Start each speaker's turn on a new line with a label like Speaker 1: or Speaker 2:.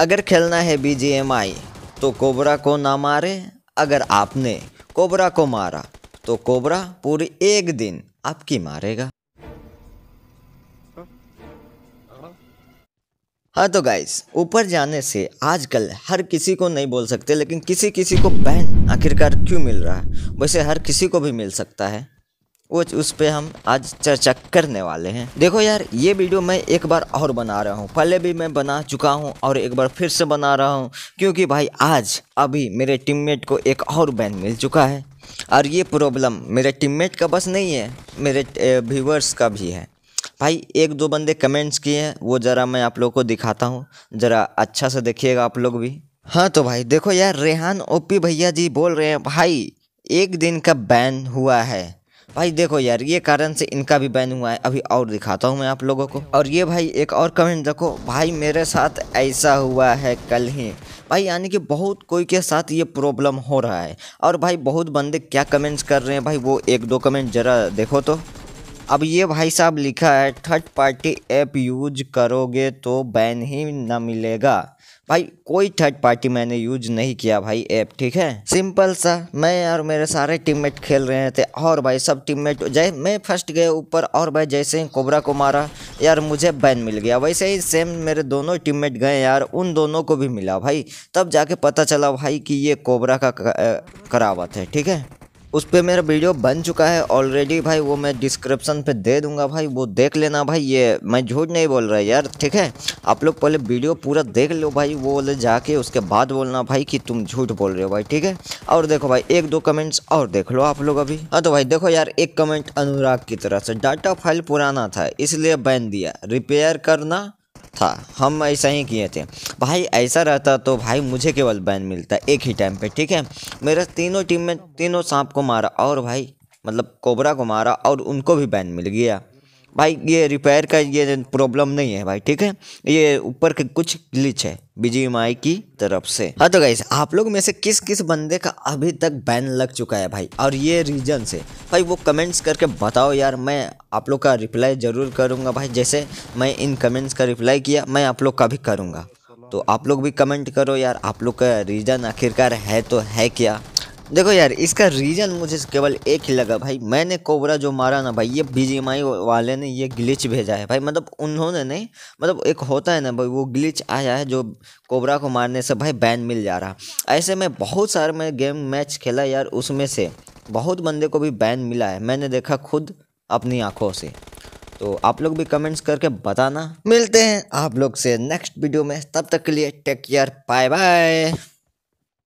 Speaker 1: अगर खेलना है बी तो कोबरा को ना मारे अगर आपने कोबरा को मारा तो कोबरा पूरी एक दिन आपकी मारेगा हाँ तो गाइस ऊपर जाने से आजकल हर किसी को नहीं बोल सकते लेकिन किसी किसी को बैन आखिरकार क्यों मिल रहा है वैसे हर किसी को भी मिल सकता है वो उस पर हम आज चर्चा करने वाले हैं देखो यार ये वीडियो मैं एक बार और बना रहा हूँ पहले भी मैं बना चुका हूँ और एक बार फिर से बना रहा हूँ क्योंकि भाई आज अभी मेरे टीममेट को एक और बैन मिल चुका है और ये प्रॉब्लम मेरे टीममेट का बस नहीं है मेरे व्यूवर्स का भी है भाई एक दो बंदे कमेंट्स किए हैं वो ज़रा मैं आप लोग को दिखाता हूँ ज़रा अच्छा से देखिएगा आप लोग भी हाँ तो भाई देखो यार रेहान ओपी भैया जी बोल रहे हैं भाई एक दिन का बैन हुआ है भाई देखो यार ये कारण से इनका भी बैन हुआ है अभी और दिखाता हूँ मैं आप लोगों को और ये भाई एक और कमेंट देखो भाई मेरे साथ ऐसा हुआ है कल ही भाई यानी कि बहुत कोई के साथ ये प्रॉब्लम हो रहा है और भाई बहुत बंदे क्या कमेंट्स कर रहे हैं भाई वो एक दो कमेंट ज़रा देखो तो अब ये भाई साहब लिखा है थर्ड पार्टी ऐप यूज करोगे तो बैन ही ना मिलेगा भाई कोई थर्ड पार्टी मैंने यूज नहीं किया भाई ऐप ठीक है सिंपल सा मैं और मेरे सारे टीममेट खेल रहे थे और भाई सब टीममेट जय मैं फर्स्ट गए ऊपर और भाई जैसे ही कोबरा को मारा यार मुझे बैन मिल गया वैसे ही सेम मेरे दोनों टीममेट गए यार उन दोनों को भी मिला भाई तब जाके पता चला भाई कि ये कोबरा का करावत है ठीक है उस पर मेरा वीडियो बन चुका है ऑलरेडी भाई वो मैं डिस्क्रिप्शन पे दे दूंगा भाई वो देख लेना भाई ये मैं झूठ नहीं बोल रहा यार ठीक है आप लोग पहले वीडियो पूरा देख लो भाई वो बोले जाके उसके बाद बोलना भाई कि तुम झूठ बोल रहे हो भाई ठीक है और देखो भाई एक दो कमेंट्स और देख लो आप लोग अभी हाँ तो भाई देखो यार एक कमेंट अनुराग की तरफ से डाटा फाइल पुराना था इसलिए बैन दिया रिपेयर करना था हम ऐसा ही किए थे भाई ऐसा रहता तो भाई मुझे केवल बैन मिलता एक ही टाइम पे ठीक है मेरा तीनों टीम में तीनों सांप को मारा और भाई मतलब कोबरा को मारा और उनको भी बैन मिल गया भाई ये रिपेयर का ये प्रॉब्लम नहीं है भाई ठीक है ये ऊपर के कुछ ग्लिच है बीजीएमआई की तरफ से हाँ तो गाइस आप लोग में से किस किस बंदे का अभी तक बैन लग चुका है भाई और ये रीजन से भाई वो कमेंट्स करके बताओ यार मैं आप लोग का रिप्लाई जरूर करूँगा भाई जैसे मैं इन कमेंट्स का रिप्लाई किया मैं आप लोग का भी करूँगा तो आप लोग भी कमेंट करो यार आप लोग का रीजन आखिरकार है तो है क्या देखो यार इसका रीज़न मुझे केवल एक ही लगा भाई मैंने कोबरा जो मारा ना भाई ये बीजीएमआई वाले ने ये ग्लिच भेजा है भाई मतलब उन्होंने नहीं मतलब एक होता है ना भाई वो ग्लिच आया है जो कोबरा को मारने से भाई बैन मिल जा रहा ऐसे में बहुत सारे मैं गेम मैच खेला यार उसमें से बहुत बंदे को भी बैन मिला है मैंने देखा खुद अपनी आँखों से तो आप लोग भी कमेंट्स करके बताना मिलते हैं आप लोग से नेक्स्ट वीडियो में तब तक के लिए टेक केयर बाय बाय